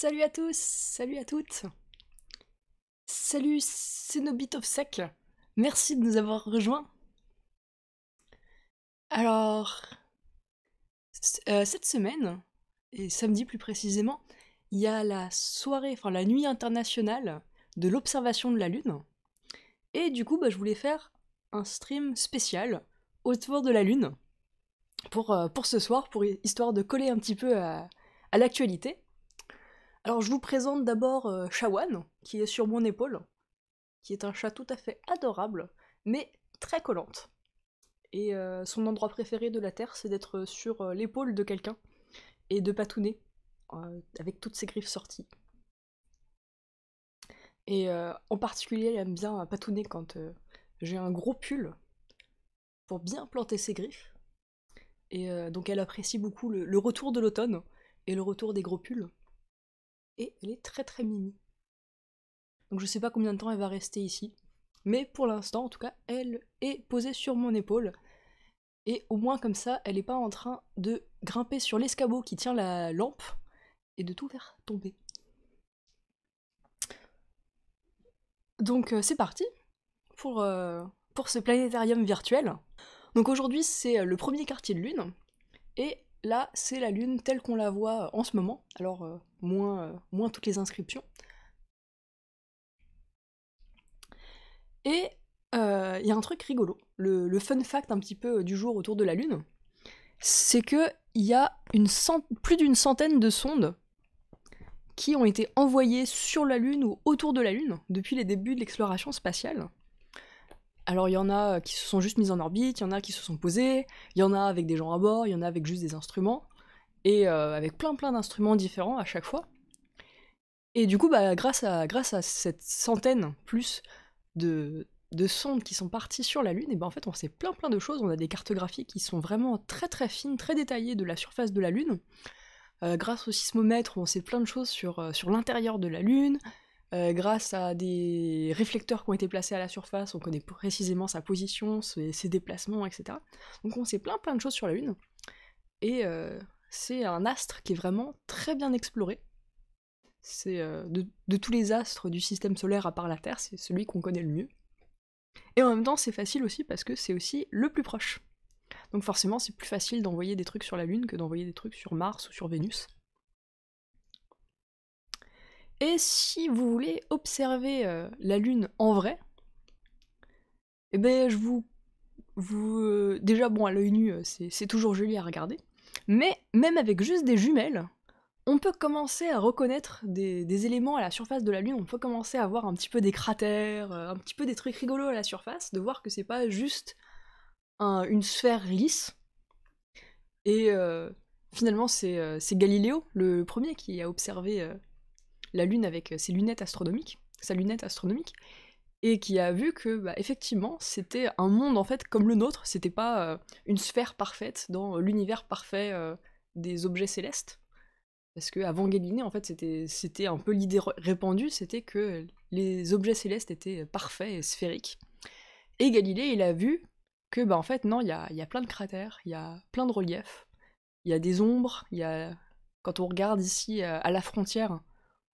Salut à tous, salut à toutes. Salut c'est of Sec. Merci de nous avoir rejoints. Alors, euh, cette semaine, et samedi plus précisément, il y a la soirée, enfin la nuit internationale de l'observation de la Lune. Et du coup, bah, je voulais faire un stream spécial autour de la Lune pour, euh, pour ce soir, pour, histoire de coller un petit peu à l'actualité. Alors je vous présente d'abord euh, Shawan, qui est sur mon épaule, qui est un chat tout à fait adorable, mais très collante. Et euh, son endroit préféré de la Terre, c'est d'être sur euh, l'épaule de quelqu'un et de patouner avec toutes ses griffes sorties. Et en particulier, elle aime bien patouner quand j'ai un gros pull pour bien planter ses griffes. Et donc elle apprécie beaucoup le retour de l'automne et le retour des gros pulls et elle est très très mini. Donc je sais pas combien de temps elle va rester ici, mais pour l'instant en tout cas elle est posée sur mon épaule. Et au moins comme ça, elle n'est pas en train de grimper sur l'escabeau qui tient la lampe et de tout faire tomber. Donc euh, c'est parti pour, euh, pour ce planétarium virtuel. Donc aujourd'hui c'est euh, le premier quartier de lune, et là c'est la lune telle qu'on la voit en ce moment. Alors euh, moins, toutes les inscriptions. Et il euh, y a un truc rigolo, le, fun fact un petit peu euh, du jour autour de la Lune, c'est qu'il y a plus d'une centaine de sondes qui ont été envoyées sur la Lune ou autour de la Lune depuis les débuts de l'exploration spatiale. Alors il y en a qui se sont juste mises en orbite, il y en a qui se sont posées, il y en a avec des gens à bord, il y en a avec juste des instruments et euh, avec plein plein d'instruments différents à chaque fois. Et du coup, bah, grâce, à, grâce à cette centaine plus de, de sondes qui sont parties sur la Lune, et ben en fait on sait plein plein de choses, on a des cartographies qui sont vraiment très très fines, très détaillées de la surface de la Lune. Euh, grâce au sismomètre, on sait plein de choses sur, euh, sur l'intérieur de la Lune. grâce à des réflecteurs qui ont été placés à la surface, on connaît précisément sa position, ses, déplacements, etc. Donc on sait plein plein de choses sur la Lune. Et, c'est un astre qui est vraiment très bien exploré. C'est euh, de, tous les astres du système solaire à part la Terre, c'est celui qu'on connaît le mieux. Et en même temps, c'est facile aussi parce que c'est aussi le plus proche. Donc forcément, c'est plus facile d'envoyer des trucs sur la Lune que d'envoyer des trucs sur Mars ou sur Vénus. Et si vous voulez observer euh, la Lune en vrai, eh ben je vous, vous euh, déjà bon à l'œil nu, c'est toujours joli à regarder. Mais même avec juste des jumelles, on peut commencer à reconnaître des, éléments à la surface de la Lune, on peut commencer à voir un petit peu des cratères, euh, un petit peu des trucs rigolos à la surface, de voir que c'est pas juste une sphère lisse. Et euh, finalement, c'est euh, Galiléo, le premier, qui a observé la Lune avec ses lunettes astronomiques, sa lunette astronomique, et qui a vu que bah, effectivement c'était un monde en fait comme le nôtre, c'était pas euh, une sphère parfaite dans l'univers parfait euh, des objets célestes. Parce qu'avant Galilée, en fait, c'était un peu l'idée répandue, c'était que les objets célestes étaient parfaits et sphériques. Et Galilée, il a vu que, bah, en fait, non, il y a, plein de cratères, il y a plein de reliefs, il y a des ombres, il y a... Quand on regarde ici euh, à la frontière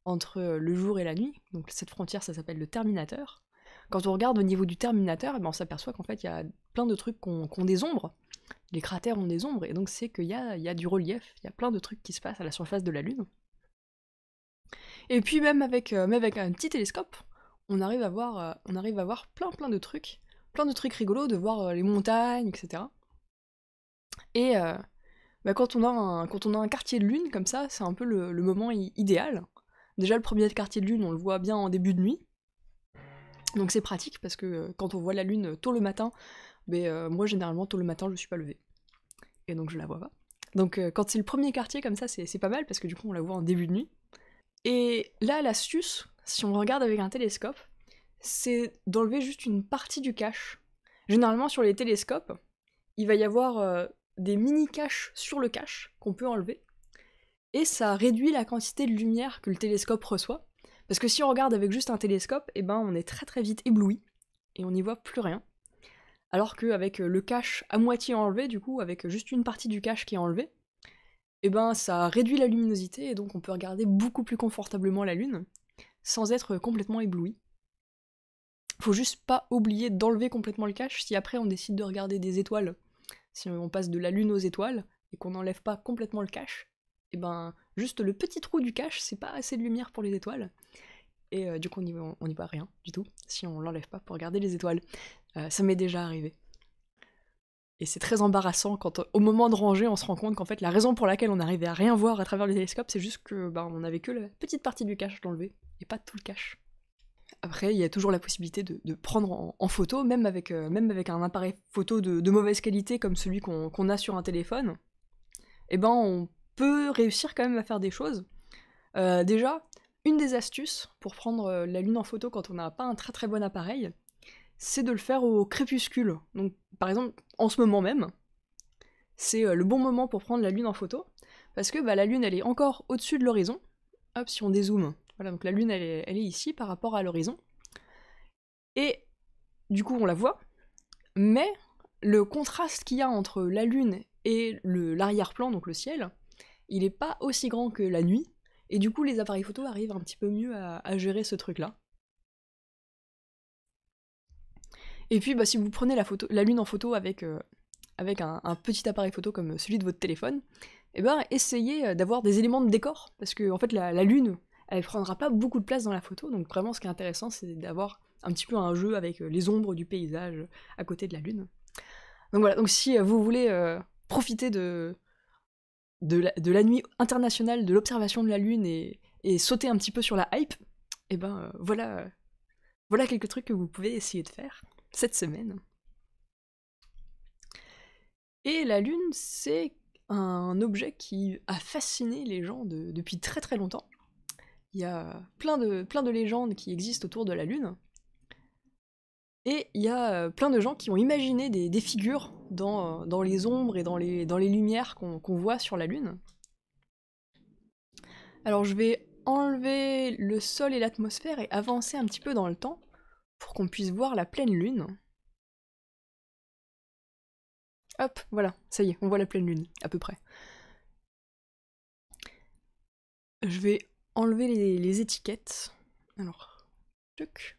entre le jour et la nuit, donc cette frontière, ça s'appelle le Terminateur, quand on regarde au niveau du Terminateur, eh ben, on s'aperçoit qu'en fait, il y a plein de trucs qu'on ont des ombres. Les cratères ont des ombres, et donc c'est qu'il y a, du relief, il y a plein de trucs qui se passent à la surface de la Lune. Et puis même avec, euh, avec un petit télescope, on arrive, à voir, euh, on arrive à voir plein plein de trucs, plein de trucs rigolos, de voir euh, les montagnes, etc. Et bah, quand, on a un, quartier de lune comme ça, c'est un peu le moment idéal. Déjà le premier quartier de lune, on le voit bien en début de nuit, donc c'est pratique parce que euh, quand on voit la lune euh, tôt le matin, mais ben, euh, moi généralement tôt le matin je ne suis pas levée. Et donc je la vois pas. Donc quand c'est le premier quartier comme ça c'est pas mal parce que du coup on la voit en début de nuit. Et là l'astuce, si on regarde avec un télescope, c'est d'enlever juste une partie du cache. Généralement sur les télescopes, il va y avoir des mini caches sur le cache qu'on peut enlever. Et ça réduit la quantité de lumière que le télescope reçoit. Parce que si on regarde avec juste un télescope, et eh ben on est très très vite ébloui et on n'y voit plus rien. Alors qu'avec euh, le cache à moitié enlevé, du coup, avec juste une partie du cache qui est enlevée, et eh ben ça réduit la luminosité et donc on peut regarder beaucoup plus confortablement la Lune sans être complètement ébloui. Faut juste pas oublier d'enlever complètement le cache si après on décide de regarder des étoiles. Si on passe de la Lune aux étoiles et qu'on n'enlève pas complètement le cache, et eh ben juste le petit trou du cache, c'est pas assez de lumière pour les étoiles et euh, du coup on n'y voit rien du tout si on l'enlève pas pour regarder les étoiles. Euh, ça m'est déjà arrivé. Et c'est très embarrassant quand au moment de ranger on se rend compte qu'en fait la raison pour laquelle on n'arrivait à rien voir à travers le télescope c'est juste que bah, on avait que la petite partie du cache d'enlever et pas tout le cache. Après, il y a toujours la possibilité de, prendre en, photo, même avec, euh, même avec un appareil photo de, mauvaise qualité comme celui qu'on a sur un téléphone. et eh ben, on peut réussir quand même à faire des choses. déjà, une des astuces pour prendre euh, la lune en photo quand on n'a pas un très très bon appareil, c'est de le faire au crépuscule. Donc par exemple, en ce moment même, c'est euh, le bon moment pour prendre la lune en photo, parce que bah, la lune elle est encore au-dessus de l'horizon. Hop, si on dézoome, voilà, donc la lune elle est, elle est ici par rapport à l'horizon. Et du coup on la voit, mais le contraste qu'il y a entre la lune et l'arrière-plan, donc le ciel, il n'est pas aussi grand que la nuit, et du coup, les appareils photo arrivent un petit peu mieux à, gérer ce truc-là. Et puis, bah, si vous prenez la, photo, la lune en photo avec, euh, avec un, petit appareil photo comme celui de votre téléphone, eh ben, essayez euh, d'avoir des éléments de décor, parce que en fait, la, lune, elle prendra pas beaucoup de place dans la photo, donc vraiment, ce qui est intéressant, c'est d'avoir un petit peu un jeu avec euh, les ombres du paysage à côté de la lune. Donc voilà, donc si vous voulez profiter de, de la, nuit internationale de l'observation de la Lune et, sauter un petit peu sur la hype, et eh ben euh, voilà, euh, voilà quelques trucs que vous pouvez essayer de faire cette semaine. Et la Lune, c'est un objet qui a fasciné les gens depuis très très longtemps. Il y a plein de, plein de légendes qui existent autour de la Lune. Et il y a plein de gens qui ont imaginé des, des figures euh, dans, les ombres et dans les, dans les lumières qu'on voit sur la Lune. Alors je vais enlever le sol et l'atmosphère et avancer un petit peu dans le temps pour qu'on puisse voir la pleine Lune. Hop, voilà, ça y est, on voit la pleine Lune, à peu près. Je vais enlever les, étiquettes. Alors, tuc.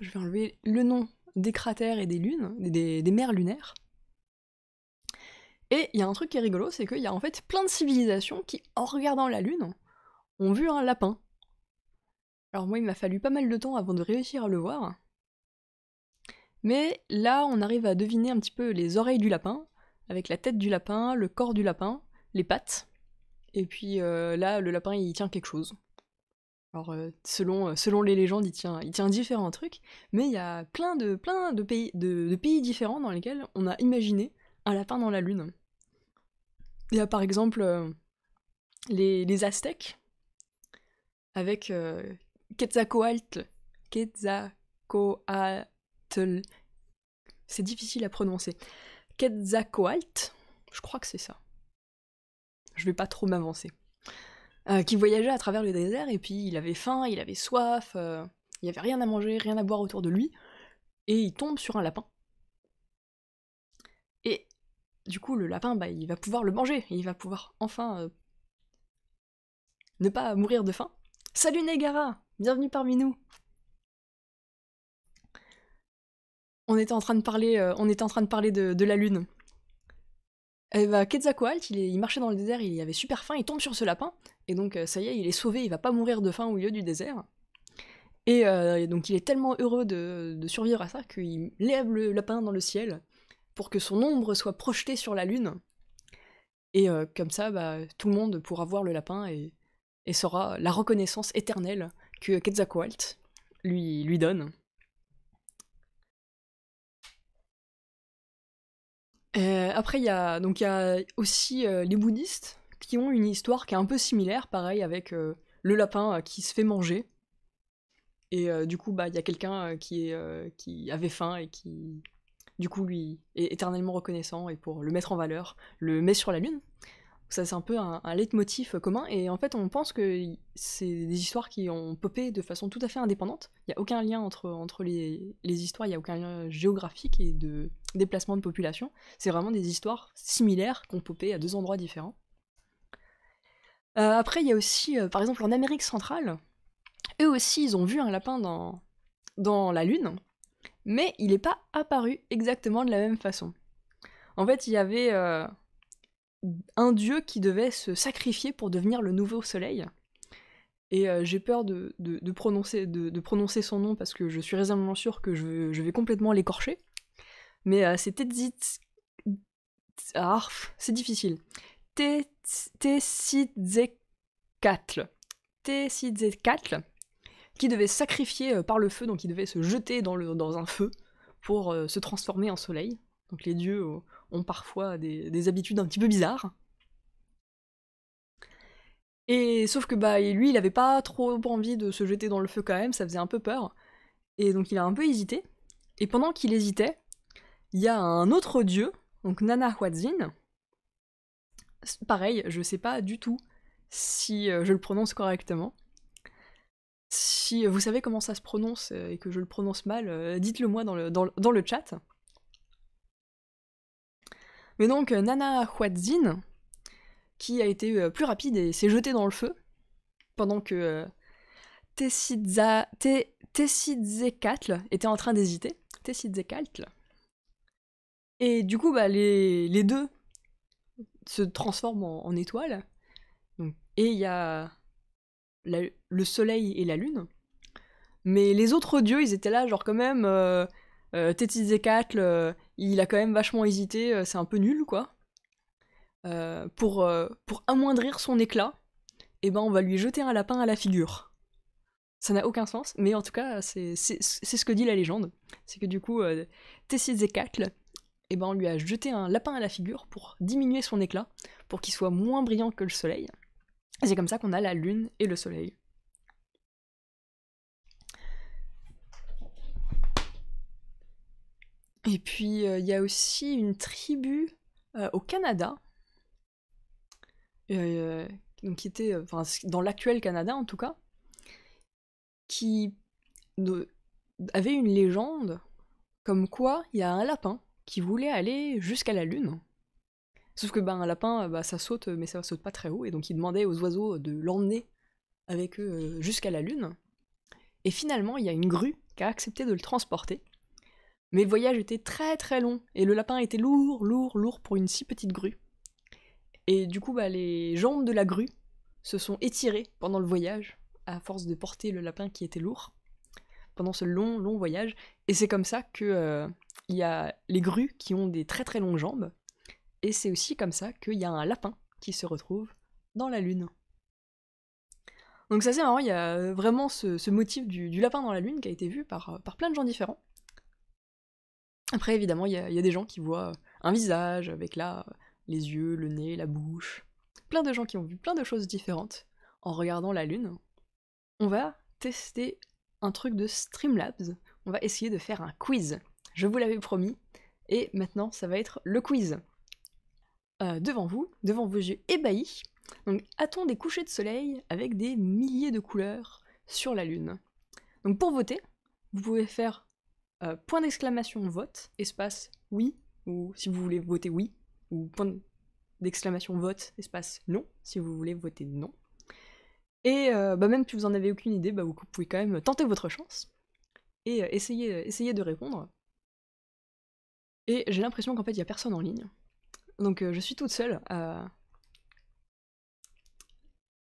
je vais enlever le nom des cratères et des lunes, des, mers lunaires. Et il y a un truc qui est rigolo, c'est qu'il y a en fait plein de civilisations qui, en regardant la lune, ont vu un lapin. Alors moi, il m'a fallu pas mal de temps avant de réussir à le voir. Mais là, on arrive à deviner un petit peu les oreilles du lapin, avec la tête du lapin, le corps du lapin, les pattes. Et puis euh, là, le lapin, il tient quelque chose. Alors, euh, selon, euh, selon les légendes, il tient, il tient différents trucs, mais il y a plein de, plein de, pays, de, pays différents dans lesquels on a imaginé un lapin dans la lune. Il y a par exemple euh, les, Aztèques, avec euh, Quetzalcoatl. C'est difficile à prononcer. Quetzalcoatl, je crois que c'est ça. Je vais pas trop m'avancer. Euh, qui voyageait à travers le désert, et puis il avait faim, il avait soif, euh, il n'y avait rien à manger, rien à boire autour de lui, et il tombe sur un lapin. Et du coup, le lapin, bah, il va pouvoir le manger, et il va pouvoir enfin euh, ne pas mourir de faim. Salut Negara Bienvenue parmi nous On était en train de parler, on était en train de, parler de la lune. Et eh bah, Quetzalcoatl, il, il, marchait dans le désert, il avait super faim, il tombe sur ce lapin, et donc euh, ça y est, il est sauvé, il va pas mourir de faim au lieu du désert. Euh, et, donc il est tellement heureux de, survivre à ça qu'il lève le lapin dans le ciel pour que son ombre soit projetée sur la lune. Et euh, comme ça, bah, tout le monde pourra voir le lapin et, saura la reconnaissance éternelle que Quetzalcoatl lui, lui donne. Euh, après, il y a donc y a aussi euh, les bouddhistes qui ont une histoire qui est un peu similaire, pareil avec euh, le lapin qui se fait manger. Et du coup, bah, il y a quelqu'un qui avait faim et qui du coup lui est éternellement reconnaissant et pour le mettre en valeur, le met sur la lune ça c'est un peu un, leitmotiv commun, et en fait on pense que c'est des histoires qui ont popé de façon tout à fait indépendante, il n'y a aucun lien entre, entre les, histoires, il n'y a aucun lien géographique et de déplacement de population, c'est vraiment des histoires similaires qui ont popé à deux endroits différents. Euh, après il y a aussi, euh, par exemple en Amérique centrale, eux aussi ils ont vu un lapin dans, dans la Lune, mais il n'est pas apparu exactement de la même façon. En fait, il y avait euh, un dieu qui devait se sacrifier pour devenir le nouveau soleil. Et euh, j'ai peur de, prononcer, de, prononcer son nom parce que je suis raisonnablement sûre que je, vais complètement l'écorcher. Mais euh, c'est Tetzit... Arf, ah, c'est difficile. Tetzitzekatl. Tetzitzekatl, qui devait sacrifier euh, par le feu, donc il devait se jeter dans, le, dans un feu pour se transformer en soleil. Donc les dieux ont parfois des, habitudes un petit peu bizarres. Et sauf que bah lui, il avait pas trop envie de se jeter dans le feu quand même, ça faisait un peu peur. Et donc il a un peu hésité. Et pendant qu'il hésitait, il y a un autre dieu, donc Nana Pareil, je sais pas du tout si euh, je le prononce correctement. Si euh, vous savez comment ça se prononce euh, et que je le prononce mal, dites-le moi dans le, dans dans le chat. Mais donc, euh, Nana Huatzin, qui a été euh, plus rapide et s'est jetée dans le feu, pendant que euh, Tessidzekatl était en train d'hésiter. Tessidzekatl. Et du coup, bah, les, les deux se transforment en, étoiles. et il y a le soleil et la lune. Mais les autres dieux, ils étaient là, genre quand même, euh, il a quand même vachement hésité, euh, c'est un peu nul quoi. Euh, pour, euh, pour amoindrir son éclat, eh ben on va lui jeter un lapin à la figure. Ça n'a aucun sens, mais en tout cas, c'est ce que dit la légende. C'est que du coup, Tessie Zekatl, eh ben on lui a jeté un lapin à la figure pour diminuer son éclat, pour qu'il soit moins brillant que le soleil. Et c'est comme ça qu'on a la lune et le soleil. Et puis, euh, il y a aussi une tribu euh, au Canada, euh, qui était dans l'actuel Canada en tout cas, qui avait une légende comme quoi il y a un lapin qui voulait aller jusqu'à la Lune. Sauf que ben, un lapin, bah, ça saute, mais ça saute pas très haut, et donc il demandait aux oiseaux de l'emmener avec eux jusqu'à la Lune. Et finalement, il y a une grue qui a accepté de le transporter. Mes voyages était très très long, et le lapin était lourd, lourd, lourd pour une si petite grue. Et du coup, bah, les jambes de la grue se sont étirées pendant le voyage, à force de porter le lapin qui était lourd, pendant ce long, long voyage. Et c'est comme ça que euh, il y a les grues qui ont des très très longues jambes, et c'est aussi comme ça qu'il y a un lapin qui se retrouve dans la lune. Donc ça c'est marrant, il y a vraiment ce, motif du, lapin dans la lune qui a été vu par plein de gens différents. Après, évidemment, il y, a des gens qui voient euh, un visage avec là les yeux, le nez, la bouche. Plein de gens qui ont vu plein de choses différentes en regardant la lune. On va tester un truc de Streamlabs. On va essayer de faire un quiz. Je vous l'avais promis. Et maintenant, ça va être le quiz. Euh, devant vous, devant vos yeux ébahis. Donc, a-t-on des couchers de soleil avec des milliers de couleurs sur la lune Donc, pour voter, vous pouvez faire euh, point d'exclamation vote, espace oui, ou si vous voulez voter oui, ou point d'exclamation vote, espace non, si vous voulez voter non. Et euh, bah même si vous en avez aucune idée, bah, vous pouvez quand même tenter votre chance et euh, essayer, essayer de répondre. Et j'ai l'impression qu'en fait il n'y a personne en ligne. Donc je suis toute seule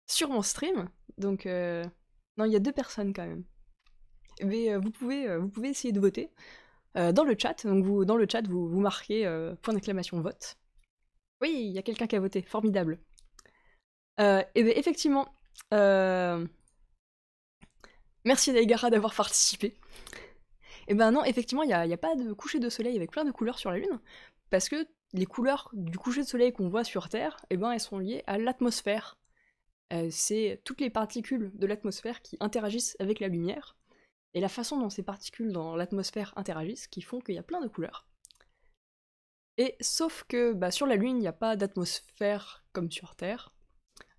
sur mon stream. Donc non, il y a deux personnes quand même. Euh, vous, pouvez, euh, vous pouvez essayer de voter euh, dans le chat. Donc vous, dans le chat, vous, marquez point d'exclamation vote. Oui, il y a quelqu'un qui a voté, formidable. et bien, effectivement, merci Daigara d'avoir participé. Et ben non, effectivement, il n'y a, pas de coucher de soleil avec plein de couleurs sur la Lune, parce que les couleurs du coucher de soleil qu'on voit sur Terre, et eh ben, elles sont liées à l'atmosphère. c'est toutes les particules de l'atmosphère qui interagissent avec la lumière, et la façon dont ces particules dans l'atmosphère interagissent qui font qu'il y a plein de couleurs. Et sauf que bah, sur la Lune, il n'y a pas d'atmosphère comme sur Terre.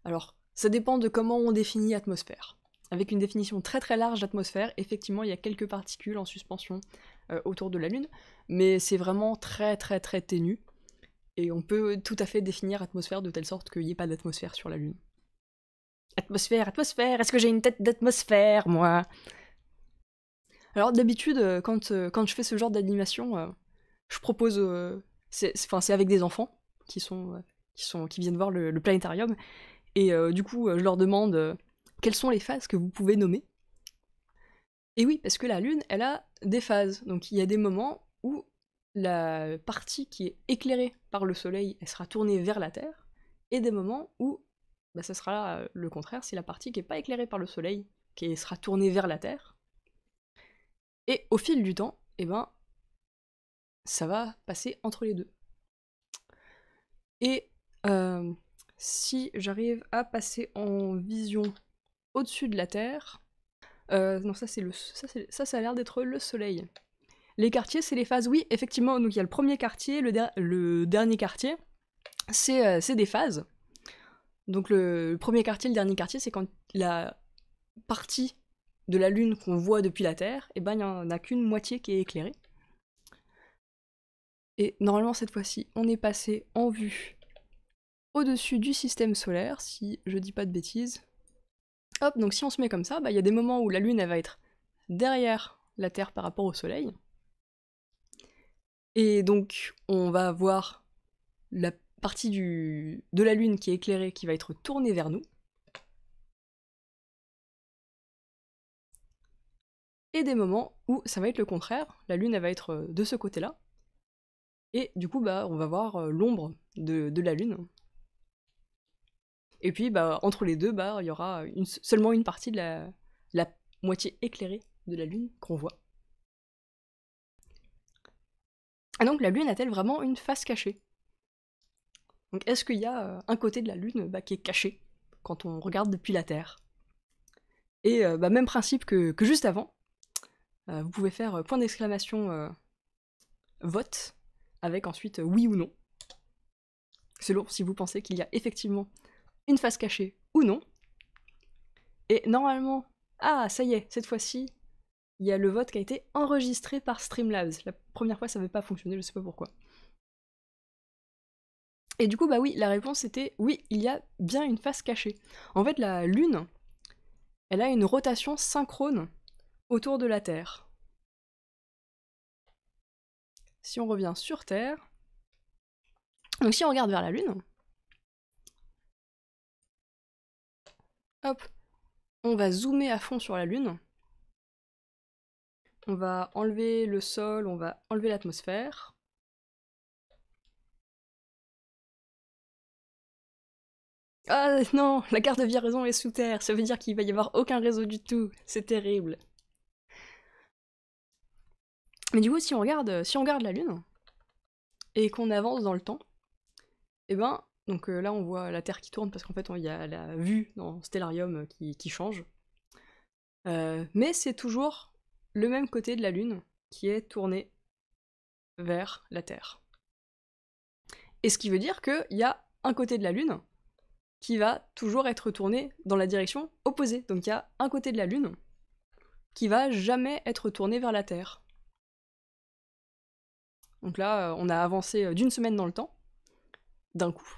Alors, ça dépend de comment on définit atmosphère. Avec une définition très très large d'atmosphère, effectivement, il y a quelques particules en suspension euh, autour de la Lune, mais c'est vraiment très très très ténu. Et on peut tout à fait définir atmosphère de telle sorte qu'il n'y ait pas d'atmosphère sur la Lune. Atmosphère, atmosphère, est-ce que j'ai une tête d'atmosphère, moi alors d'habitude, euh, quand, euh, quand je fais ce genre d'animation, euh, je propose. c'est avec des enfants qui, sont, qui, sont, qui viennent voir le, planétarium. Et du coup, je leur demande quelles sont les phases que vous pouvez nommer. Et oui, parce que la Lune, elle a des phases. Donc il y a des moments où la partie qui est éclairée par le Soleil, elle sera tournée vers la Terre, et des moments où bah, ça sera le contraire, c'est la partie qui n'est pas éclairée par le Soleil, qui sera tournée vers la Terre. Et au fil du temps, eh ben, ça va passer entre les deux. Et euh, si j'arrive à passer en vision au-dessus de la Terre, euh, non ça c'est le ça, ça, a l'air d'être le Soleil. Les quartiers, c'est les phases. Oui, effectivement, donc il y a le premier quartier, le, dernier quartier, euh, c'est des phases. Donc le, premier quartier, le dernier quartier, c'est quand la partie de la Lune qu'on voit depuis la Terre, et eh ben il n'y en a qu'une moitié qui est éclairée. Et normalement cette fois-ci, on est passé en vue au-dessus du système solaire, si je dis pas de bêtises. Hop, donc si on se met comme ça, bah, il y a des moments où la Lune elle va être derrière la Terre par rapport au Soleil. Et donc on va avoir la partie du... de la Lune qui est éclairée qui va être tournée vers nous. et des moments où ça va être le contraire, la Lune elle va être euh, de ce côté-là, et du coup bah on va voir euh, l'ombre de, la Lune. Et puis bah entre les deux bah il y aura seulement une partie de la, moitié éclairée de la Lune qu'on voit. Et donc la Lune a-t-elle vraiment une face cachée Donc est-ce qu'il y a euh, un côté de la Lune bah, qui est caché quand on regarde depuis la Terre Et bah, même principe que juste avant, euh, vous pouvez faire euh, point d'exclamation euh, vote avec ensuite oui ou non. Selon si vous pensez qu'il y a effectivement une face cachée ou non. Et normalement, ah ça y est, cette fois-ci, il y a le vote qui a été enregistré par Streamlabs. La première fois, ça n'avait pas fonctionné, je sais pas pourquoi. Et du coup, bah oui, la réponse était oui, il y a bien une face cachée. En fait, la Lune, elle a une rotation synchrone autour de la Terre. Si on revient sur Terre, donc si on regarde vers la Lune, hop, on va zoomer à fond sur la Lune. On va enlever le sol, on va enlever l'atmosphère. Ah non, la carte de vie raison est sous terre, ça veut dire qu'il va y avoir aucun réseau du tout, c'est terrible. Mais du coup, si on regarde, euh, si on regarde la Lune et qu'on avance dans le temps, et eh ben, donc euh, là on voit la Terre qui tourne parce qu'en fait il y a la vue dans Stellarium euh, qui, change. mais c'est toujours le même côté de la Lune qui est tourné vers la Terre. Et ce qui veut dire qu'il y a un côté de la Lune qui va toujours être tourné dans la direction opposée. Donc il y a un côté de la Lune qui va jamais être tourné vers la Terre. Donc là, euh, on a avancé euh, d'une semaine dans le temps, d'un coup,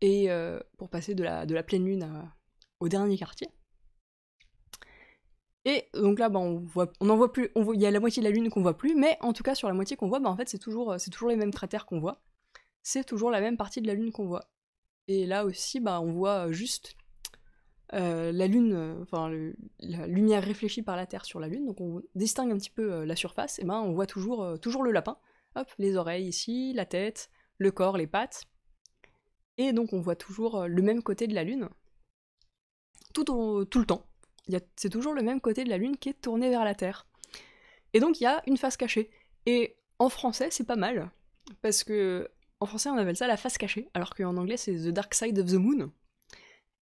et euh, pour passer de la, pleine lune au dernier quartier. Et donc là, bah, on voit, on en voit plus, il y a la moitié de la lune qu'on voit plus, mais en tout cas sur la moitié qu'on voit, bah, en fait c'est toujours, c'est toujours les mêmes cratères qu'on voit, c'est toujours la même partie de la lune qu'on voit. Et là aussi, bah, on voit juste la lune, enfin la lumière réfléchie par la Terre sur la lune, donc on distingue un petit peu la surface, et ben on voit toujours, toujours le lapin, Hop, les oreilles ici, la tête, le corps, les pattes. Et donc on voit toujours euh, le même côté de la Lune, tout, tout le temps. C'est toujours le même côté de la Lune qui est tourné vers la Terre. Et donc il y a une face cachée. Et en français, c'est pas mal, parce que en français on appelle ça la face cachée, alors qu'en anglais c'est The Dark Side of the Moon.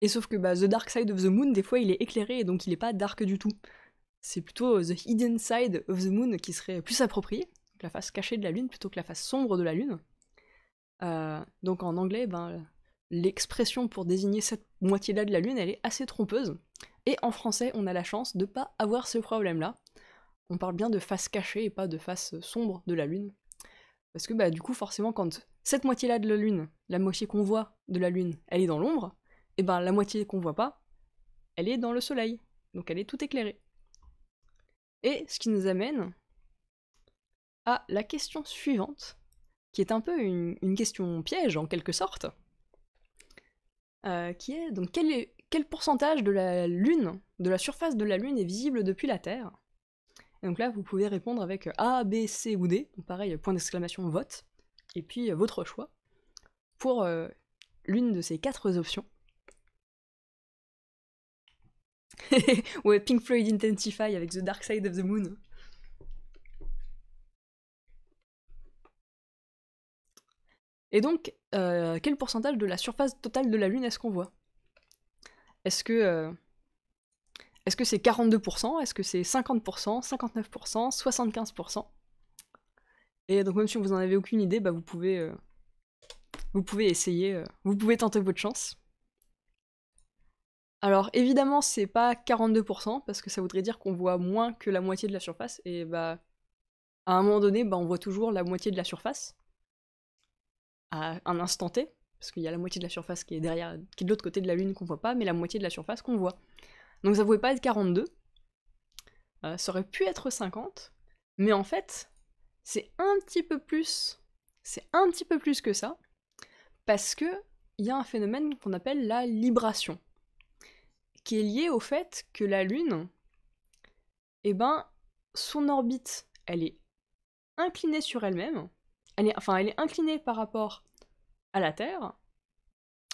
Et sauf que bah, The Dark Side of the Moon, des fois il est éclairé et donc il n'est pas dark du tout. C'est plutôt The Hidden Side of the Moon qui serait plus approprié la face cachée de la lune plutôt que la face sombre de la lune. Euh, donc en anglais, ben, l'expression pour désigner cette moitié-là de la lune, elle est assez trompeuse. Et en français, on a la chance de ne pas avoir ce problème-là. On parle bien de face cachée et pas de face sombre de la lune. Parce que bah, du coup, forcément, quand cette moitié-là de la lune, la moitié qu'on voit de la lune, elle est dans l'ombre, et ben la moitié qu'on voit pas, elle est dans le soleil. Donc elle est tout éclairée. Et ce qui nous amène la question suivante, qui est un peu une, question piège en quelque sorte, euh, qui est donc quel, est, quel pourcentage de la Lune, de la surface de la Lune est visible depuis la Terre donc là, vous pouvez répondre avec A, B, C ou D, donc pareil, point d'exclamation, vote, et puis euh, votre choix, pour euh, l'une de ces quatre options. ouais, Pink Floyd Intensify avec The Dark Side of the Moon. Et donc, euh, quel pourcentage de la surface totale de la Lune est-ce qu'on voit Est-ce que que c'est 42% Est-ce que c'est 50% 59% 75% Et donc même si vous n'en avez aucune idée, bah vous pouvez euh, vous pouvez essayer, euh, vous pouvez tenter votre chance. Alors évidemment, c'est pas 42% parce que ça voudrait dire qu'on voit moins que la moitié de la surface et bah à un moment donné, bah, on voit toujours la moitié de la surface à un instant T, parce qu'il y a la moitié de la surface qui est derrière, qui est de l'autre côté de la Lune qu'on voit pas, mais la moitié de la surface qu'on voit. Donc ça pouvait pas être 42, euh, ça aurait pu être 50, mais en fait, c'est un petit peu plus, c'est un petit peu plus que ça, parce que il y a un phénomène qu'on appelle la libration, qui est lié au fait que la Lune, eh ben, son orbite, elle est inclinée sur elle-même, elle est, enfin, elle est inclinée par rapport à la Terre.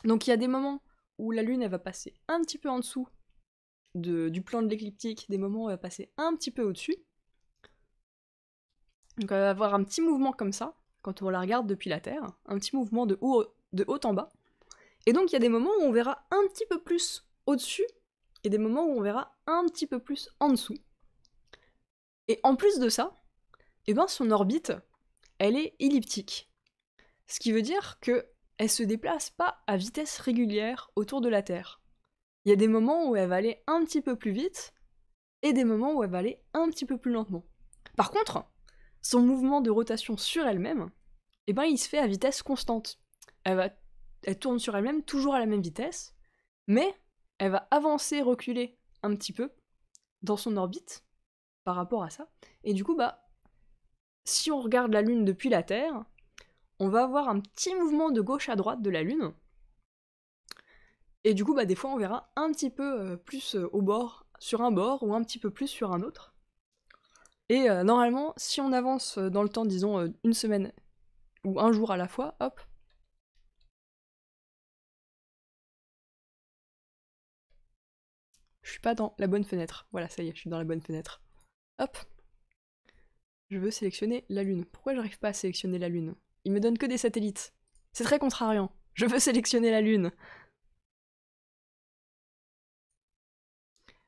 Donc il y a des moments où la Lune, elle va passer un petit peu en dessous du plan de l'écliptique, des moments où elle va passer un petit peu au-dessus. Donc elle va avoir un petit mouvement comme ça, quand on la regarde depuis la Terre, un petit mouvement de haut, de haut en bas. Et donc il y a des moments où on verra un petit peu plus au-dessus et des moments où on verra un petit peu plus en dessous. Et en plus de ça, eh ben son orbite, elle est elliptique. Ce qui veut dire que elle se déplace pas à vitesse régulière autour de la Terre. Il y a des moments où elle va aller un petit peu plus vite et des moments où elle va aller un petit peu plus lentement. Par contre, son mouvement de rotation sur elle-même, eh ben, il se fait à vitesse constante. Elle, va, elle tourne sur elle-même toujours à la même vitesse, mais elle va avancer, reculer un petit peu dans son orbite par rapport à ça. Et du coup, bah, si on regarde la Lune depuis la Terre, on va avoir un petit mouvement de gauche à droite de la Lune. Et du coup, bah, des fois, on verra un petit peu euh, plus euh, au bord, sur un bord, ou un petit peu plus sur un autre. Et euh, normalement, si on avance dans le temps, disons une semaine ou un jour à la fois, hop. Je suis pas dans la bonne fenêtre. Voilà, ça y est, je suis dans la bonne fenêtre. Hop. Je veux sélectionner la Lune. Pourquoi j'arrive pas à sélectionner la Lune Il me donne que des satellites. C'est très contrariant. Je veux sélectionner la Lune.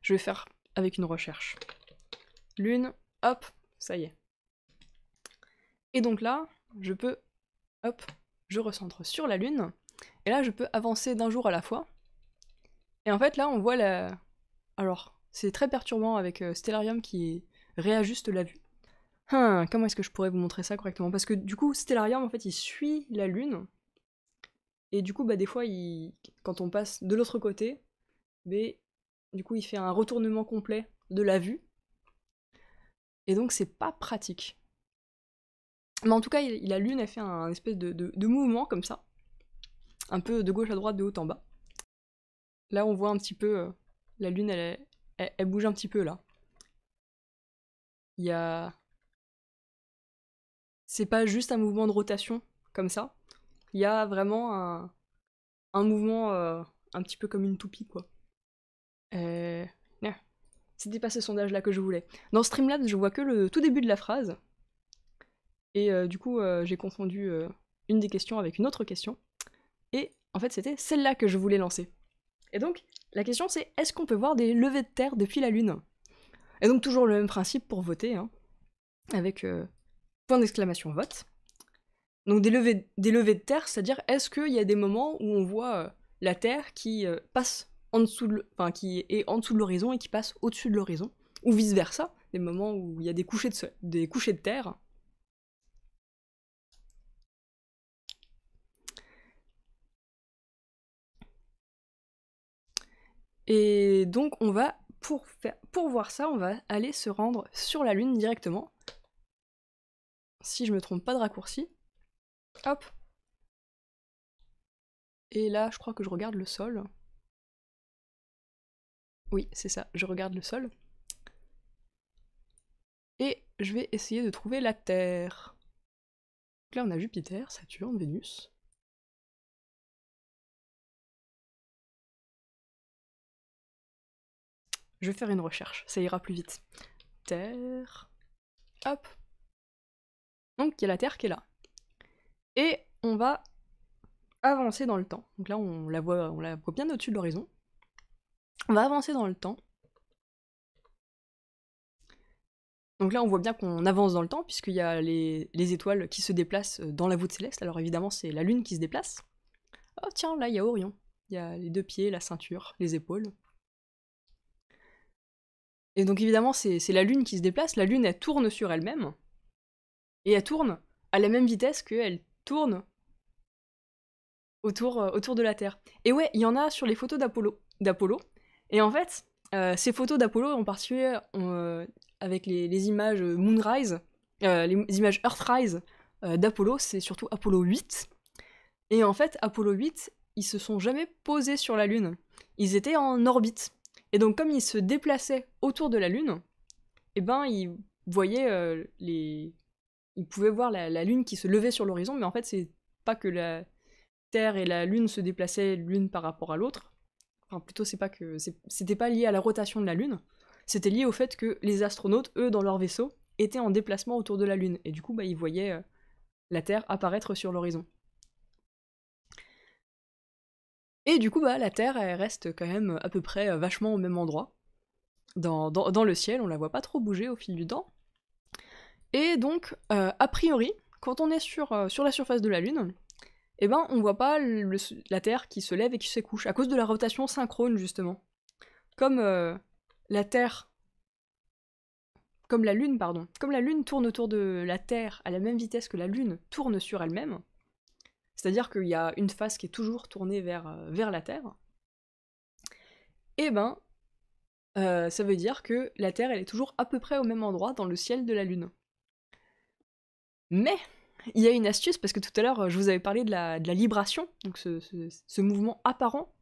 Je vais faire avec une recherche. Lune, hop, ça y est. Et donc là, je peux, hop, je recentre sur la Lune. Et là, je peux avancer d'un jour à la fois. Et en fait, là, on voit la... Alors, c'est très perturbant avec euh, Stellarium qui réajuste la vue. Hum, comment est-ce que je pourrais vous montrer ça correctement Parce que du coup, Stellarium, en fait, il suit la Lune. Et du coup, bah, des fois, il... quand on passe de l'autre côté, bah, du coup, il fait un retournement complet de la vue. Et donc, c'est pas pratique. Mais en tout cas, la Lune elle fait un, espèce de, mouvement comme ça. Un peu de gauche à droite, de haut en bas. Là, on voit un petit peu. Euh, la Lune, elle bouge un petit peu là. Il y a c'est pas juste un mouvement de rotation comme ça. Il y a vraiment un, un mouvement euh, un petit peu comme une toupie, quoi. Euh... C'était pas ce sondage-là que je voulais. Dans Streamlabs, je vois que le tout début de la phrase. Et euh, du coup, euh, j'ai confondu une des questions avec une autre question. Et en fait, c'était celle-là que je voulais lancer. Et donc, la question c'est est-ce qu'on peut voir des levées de terre depuis la Lune Et donc, toujours le même principe pour voter, hein, avec Point d'exclamation vote. Donc des levées, des de terre, c'est-à-dire est-ce qu'il y a des moments où on voit euh, la Terre qui euh, passe en dessous, enfin qui est en dessous de l'horizon et qui passe au-dessus de l'horizon, ou vice versa, des moments où il y a des couchers de, des de terre. Et donc on va pour, faire, pour voir ça, on va aller se rendre sur la Lune directement si je me trompe pas de raccourci. Hop. Et là, je crois que je regarde le sol. Oui, c'est ça, je regarde le sol. Et je vais essayer de trouver la Terre. là, on a Jupiter, Saturne, Vénus. Je vais faire une recherche, ça ira plus vite. Terre. Hop donc il y a la Terre qui est là. Et on va avancer dans le temps. Donc là, on la voit, on la voit bien au-dessus de l'horizon. On va avancer dans le temps. Donc là, on voit bien qu'on avance dans le temps, puisqu'il y a les, les, étoiles qui se déplacent dans la voûte céleste. Alors évidemment, c'est la Lune qui se déplace. Oh tiens, là, il y a Orion. Il y a les deux pieds, la ceinture, les épaules. Et donc évidemment, c'est la Lune qui se déplace. La Lune, elle tourne sur elle-même. Et elle tourne à la même vitesse qu'elle tourne autour, euh, autour de la Terre. Et ouais, il y en a sur les photos d'Apollo. Et en fait, euh, ces photos d'Apollo, en particulier euh, avec les, images Moonrise, les images Earthrise d'Apollo, c'est surtout Apollo 8. Et en fait, Apollo 8, ils se sont jamais posés sur la Lune. Ils étaient en orbite. Et donc, comme ils se déplaçaient autour de la Lune, eh ben, ils voyaient les, ils pouvaient voir la, lune qui se levait sur l'horizon, mais en fait, c'est pas que la Terre et la lune se déplaçaient l'une par rapport à l'autre. Enfin, plutôt, c'est pas que c'était pas lié à la rotation de la lune. C'était lié au fait que les astronautes, eux, dans leur vaisseau, étaient en déplacement autour de la lune, et du coup, bah, ils voyaient euh, la Terre apparaître sur l'horizon. Et du coup, bah, la Terre, reste quand même à peu près euh, vachement au même endroit. Dans, dans, le ciel, on la voit pas trop bouger au fil du temps. Et donc, euh, a priori, quand on est euh, sur, la surface de la Lune, eh ben, on voit pas la Terre qui se lève et qui se couche à cause de la rotation synchrone, justement. Comme euh, la Terre... Comme la Lune, pardon. Comme la Lune tourne autour de la Terre à la même vitesse que la Lune tourne sur elle-même, c'est-à-dire qu'il y a une face qui est toujours tournée vers, vers la Terre, eh ben, ça veut dire que la Terre, elle est toujours à peu près au même endroit dans le ciel de la Lune. Mais il y a une astuce, parce que tout à l'heure, euh, je vous avais parlé de la, de libration, donc ce, mouvement apparent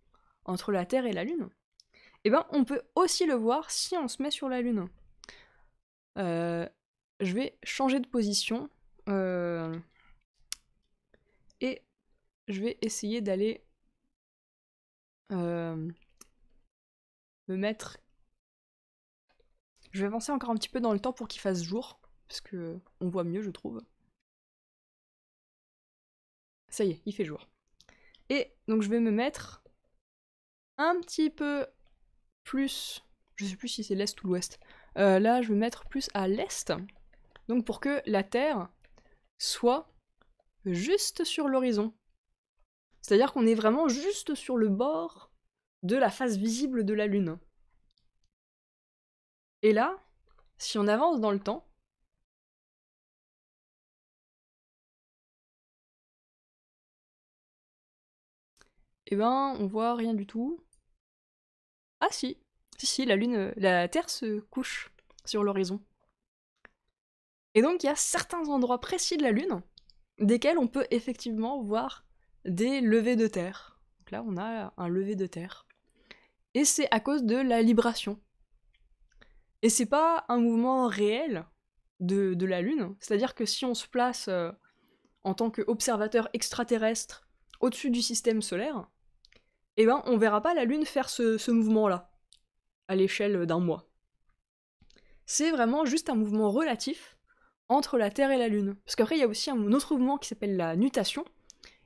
entre la Terre et la Lune. Eh ben, on peut aussi le voir si on se met sur la Lune. Euh, je vais changer de position euh, et je vais essayer d'aller me mettre. Je vais avancer encore un petit peu dans le temps pour qu'il fasse jour, parce qu'on on voit mieux, je trouve. Ça y est, il fait jour. Et donc je vais me mettre un petit peu plus, je sais plus si c'est l'est ou l'ouest. Euh, là, je vais mettre plus à l'est, donc pour que la Terre soit juste sur l'horizon. C'est-à-dire qu'on est vraiment juste sur le bord de la face visible de la Lune. Et là, si on avance dans le temps, eh ben, on voit rien du tout. Ah si, si, si, la lune, euh, la Terre se couche sur l'horizon. Et donc il y a certains endroits précis de la Lune desquels on peut effectivement voir des levées de terre. Donc là on a un lever de terre. Et c'est à cause de la libration. Et c'est pas un mouvement réel de, la Lune, c'est-à-dire que si on se place euh, en tant qu'observateur extraterrestre au-dessus du système solaire, eh ben, on verra pas la Lune faire ce, mouvement-là, à l'échelle d'un mois. C'est vraiment juste un mouvement relatif entre la Terre et la Lune. Parce qu'après, il y a aussi un autre mouvement qui s'appelle la nutation,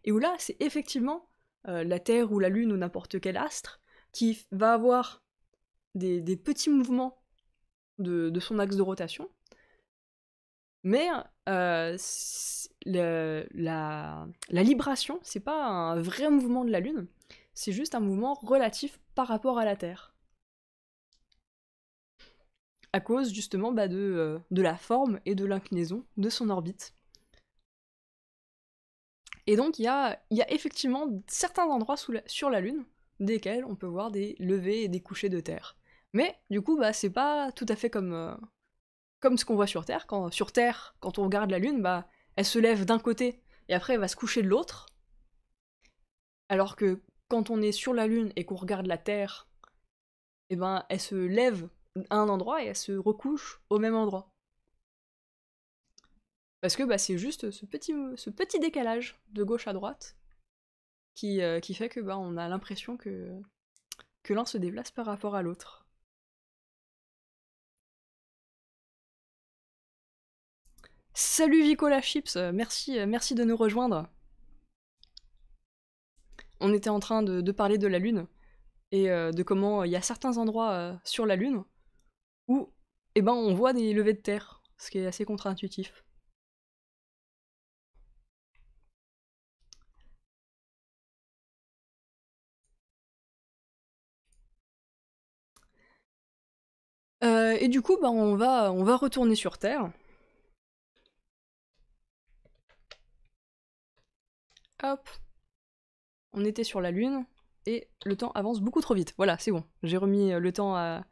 et où là, c'est effectivement euh, la Terre ou la Lune ou n'importe quel astre qui va avoir des, petits mouvements de, son axe de rotation, mais euh, la, la libration, c'est pas un vrai mouvement de la Lune, c'est juste un mouvement relatif par rapport à la Terre. À cause justement bah, de, euh, de la forme et de l'inclinaison de son orbite. Et donc il y a, y a, effectivement certains endroits sur la Lune desquels on peut voir des levées et des couchers de terre. Mais du coup, bah, c'est pas tout à fait comme, euh, comme ce qu'on voit sur Terre. Quand, sur Terre, quand on regarde la Lune, bah, elle se lève d'un côté et après elle va se coucher de l'autre. Alors que quand on est sur la Lune et qu'on regarde la Terre, et eh ben, elle se lève à un endroit et elle se recouche au même endroit. Parce que bah, c'est juste ce petit, ce petit décalage de gauche à droite qui, euh, qui fait que bah, on a l'impression que, que l'un se déplace par rapport à l'autre. Salut Vicola Chips, euh, merci, euh, merci de nous rejoindre. On était en train de, parler de la Lune et euh, de comment il y a certains endroits sur la Lune où eh ben, on voit des levées de terre, ce qui est assez contre-intuitif. et du coup, bah, on, va, on va retourner sur Terre. Hop. On était sur la Lune et le temps avance beaucoup trop vite. Voilà, c'est bon. J'ai remis euh, le temps à...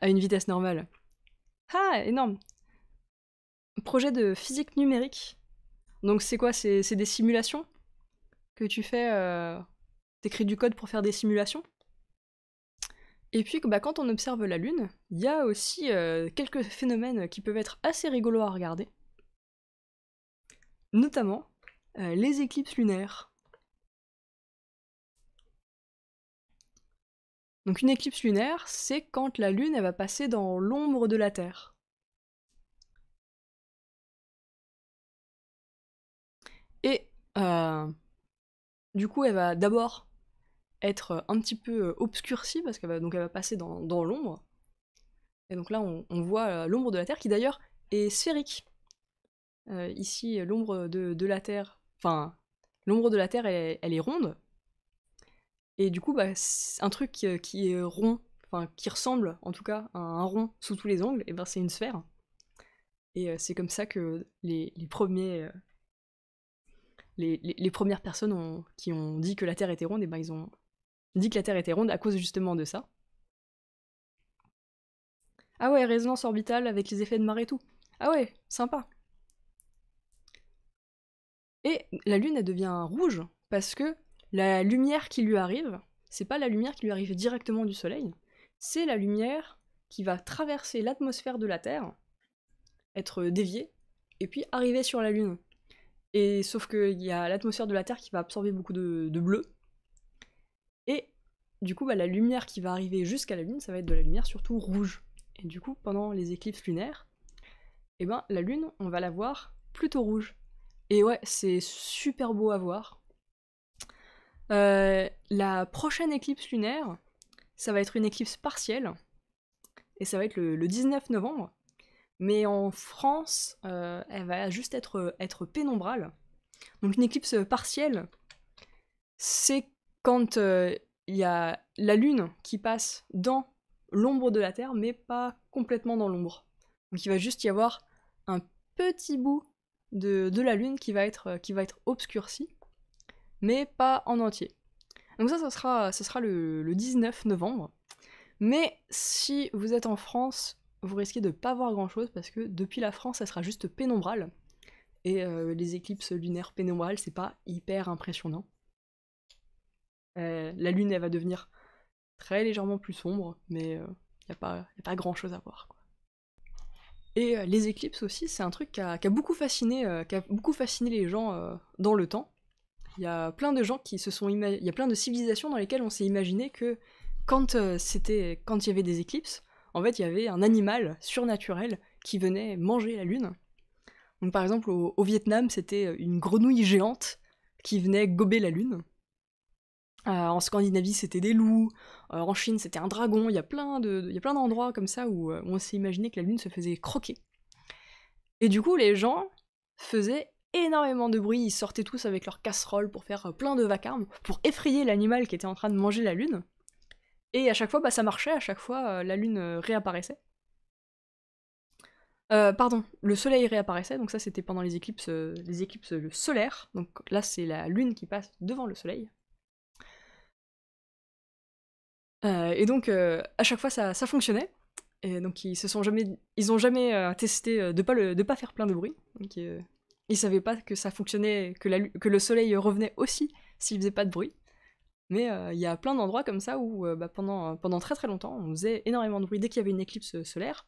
à une vitesse normale. Ah, énorme. Projet de physique numérique. Donc c'est quoi C'est des simulations que tu fais euh, T'écris du code pour faire des simulations et puis bah, quand on observe la Lune, il y a aussi euh, quelques phénomènes qui peuvent être assez rigolos à regarder. Notamment euh, les éclipses lunaires. Donc une éclipse lunaire, c'est quand la Lune elle va passer dans l'ombre de la Terre. Et euh, du coup, elle va d'abord être un petit peu euh, obscurcie parce qu'elle va, donc elle va passer dans, dans l'ombre. Et donc là, on, voit l'ombre de la Terre qui d'ailleurs est sphérique. ici, l'ombre de, la Terre Enfin, l'ombre de la Terre, elle, est ronde. Et du coup, bah, un truc euh, qui, est rond, enfin, qui ressemble en tout cas à un rond sous tous les angles, et ben c'est une sphère. Et euh, c'est comme ça que les, premiers. Euh, les, les, premières personnes qui ont dit que la Terre était ronde, et ben ils ont dit que la Terre était ronde à cause justement de ça. Ah ouais, résonance orbitale avec les effets de marée et tout. Ah ouais, sympa. Et la lune, elle devient rouge parce que la lumière qui lui arrive, c'est pas la lumière qui lui arrive directement du soleil, c'est la lumière qui va traverser l'atmosphère de la Terre, être déviée, et puis arriver sur la Lune. Et sauf qu'il y a l'atmosphère de la Terre qui va absorber beaucoup de, bleu. Et du coup, bah, la lumière qui va arriver jusqu'à la Lune, ça va être de la lumière surtout rouge. Et du coup, pendant les éclipses lunaires, eh ben, la Lune, on va la voir plutôt rouge. Et ouais, c'est super beau à voir. Euh, la prochaine éclipse lunaire, ça va être une éclipse partielle, et ça va être le, 19 novembre. Mais en France, euh, elle va juste être, être pénombrale. Donc une éclipse partielle, c'est quand euh, il y a la Lune qui passe dans l'ombre de la Terre, mais pas complètement dans l'ombre. Donc il va juste y avoir un petit bout de, la Lune qui va être, euh, qui va être obscurcie, mais pas en entier. Donc ça, ce sera, sera le, 19 novembre. Mais si vous êtes en France, vous risquez de pas voir grand-chose parce que depuis la France, ça sera juste pénombrale. Et euh, les éclipses lunaires pénombrales, c'est pas hyper impressionnant. Euh, la lune, elle va devenir très légèrement plus sombre, mais il n'y a, a pas, grand chose à voir. Et euh, les éclipses aussi, c'est un truc qui a, beaucoup fasciné, euh, qui a beaucoup fasciné les gens euh, dans le temps. Il y a plein de gens qui se sont il y plein de civilisations dans lesquelles on s'est imaginé que quand c'était quand il y avait des éclipses, en fait, il y avait un animal surnaturel qui venait manger la lune. par exemple, au Vietnam, c'était une grenouille géante qui venait gober la lune. Euh, en Scandinavie, c'était des loups. Euh, en Chine, c'était un dragon. Il y a plein de, il plein d'endroits comme ça où, euh, on s'est imaginé que la lune se faisait croquer. Et du coup, les gens faisaient énormément de bruit. Ils sortaient tous avec leurs casseroles pour faire plein de vacarme, pour effrayer l'animal qui était en train de manger la lune. Et à chaque fois, bah, ça marchait. À chaque fois, la lune réapparaissait. pardon, le soleil réapparaissait, donc ça c'était pendant les éclipses, les éclipses solaires, donc là c'est la lune qui passe devant le soleil. Euh, et donc, euh, à chaque fois, ça, fonctionnait. Et donc, ils se sont jamais, ils ont jamais euh, testé de pas de pas faire plein de bruit. ils ils savaient pas que ça fonctionnait, que, la, que le soleil revenait aussi s'il faisait pas de bruit. Mais il y a plein d'endroits comme ça où, bah, pendant, pendant très très longtemps, on faisait énormément de bruit dès qu'il y avait une éclipse solaire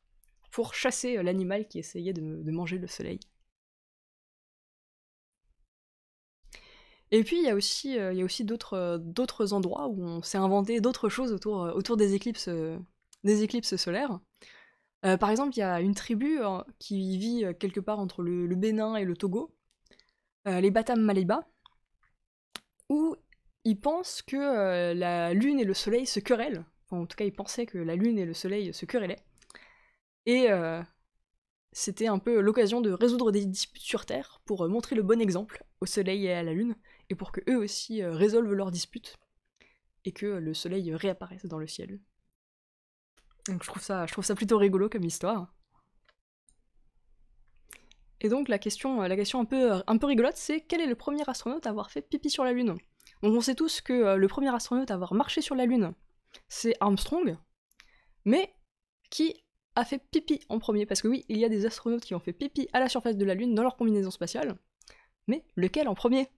pour chasser l'animal qui essayait de manger le soleil. Et puis il y a aussi, euh, euh, d'autres, endroits où on s'est inventé d'autres choses autour, euh, des, éclipses, solaires. par exemple, il y a une tribu qui vit quelque part entre le, Bénin et le Togo, les Batam Maliba, où ils pensent que la Lune et le Soleil se querellent. en tout cas, ils pensaient que la Lune et le Soleil se querellaient. Et c'était un peu l'occasion de résoudre des disputes sur Terre pour euh, montrer le bon exemple au Soleil et à la Lune, et pour que eux aussi euh, résolvent leurs disputes, et que le Soleil réapparaisse dans le ciel. Donc je trouve ça, je trouve ça plutôt rigolo comme histoire. Et donc la question, la question un peu, un peu rigolote, c'est quel est le premier astronaute à avoir fait pipi sur la Lune Donc on sait tous que euh, le premier astronaute à avoir marché sur la Lune, c'est Armstrong, mais qui a fait pipi en premier, parce que oui, il y a des astronautes qui ont fait pipi à la surface de la Lune dans leur combinaison spatiale, mais lequel en premier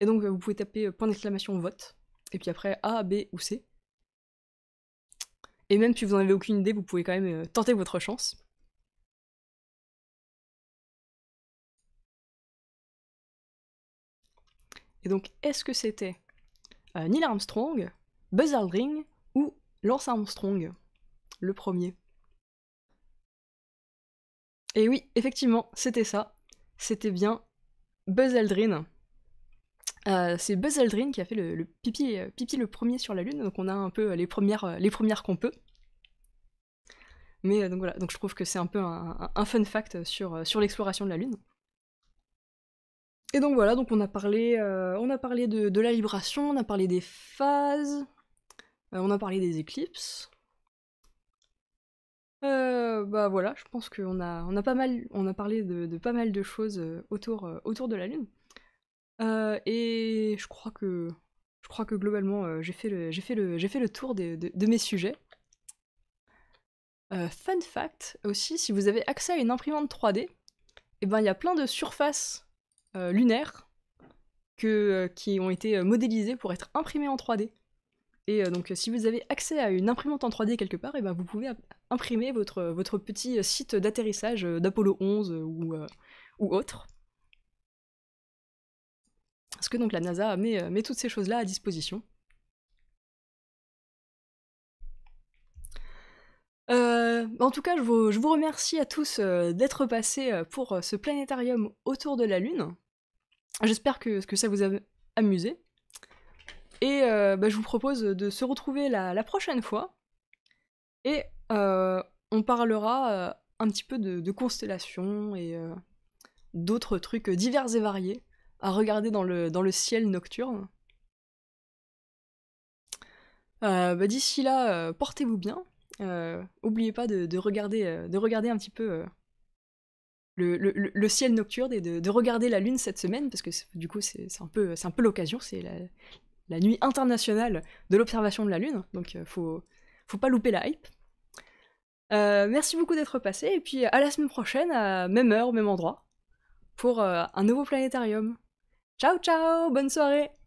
Et donc vous pouvez taper euh, point d'exclamation vote, et puis après A, B ou C. Et même si vous n'en avez aucune idée, vous pouvez quand même euh, tenter votre chance. Et donc, est-ce que c'était euh, Neil Armstrong, Buzz Aldrin ou Lance Armstrong, le premier et oui, effectivement, c'était ça. C'était bien Buzz Aldrin. Euh, c'est Buzz Aldrin qui a fait le, pipi, euh, pipi le premier sur la Lune, donc on a un peu euh, les premières, les premières qu'on peut. Mais donc voilà, donc je trouve que c'est un peu un, fun fact sur, sur l'exploration de la Lune. Et donc voilà, donc on a parlé, on a parlé de, la libration, on a parlé des phases, on a parlé des éclipses, euh, bah voilà, je pense qu'on a, on a pas mal, on a parlé de, pas mal de choses euh, autour, euh, autour de la Lune. Euh, et je crois que, je crois que globalement, j'ai fait le, j'ai fait le, j'ai fait le tour de, mes sujets. fun fact aussi, si vous avez accès à une imprimante 3D, et eh ben il y a plein de surfaces lunaires que, qui ont été modélisées pour être imprimées en 3D. Et donc, si vous avez accès à une imprimante en 3D quelque part, et eh ben vous pouvez imprimer votre, votre petit site d'atterrissage euh, d'Apollo 11 euh, ou, euh, ou autre. Parce que donc la NASA met, toutes ces choses-là à disposition. en tout cas, je vous, remercie à tous d'être passés pour ce planétarium autour de la Lune. J'espère que, que, ça vous a amusé. Et bah, je vous propose de se retrouver la prochaine fois. Et euh, on parlera euh, un petit peu de, constellations et euh, d'autres trucs divers et variés à regarder dans le, dans le ciel nocturne. Bah, d'ici là, portez-vous bien. Oubliez pas de, regarder, de regarder un petit peu le, ciel nocturne et de, regarder la lune cette semaine, parce que du coup, c'est un peu, peu l'occasion. C'est la, nuit internationale de l'observation de la lune, donc faut, faut pas louper la hype. Euh, merci beaucoup d'être passé, et puis euh, à la semaine prochaine, à même heure, au même endroit, pour euh, un nouveau planétarium. Ciao ciao, bonne soirée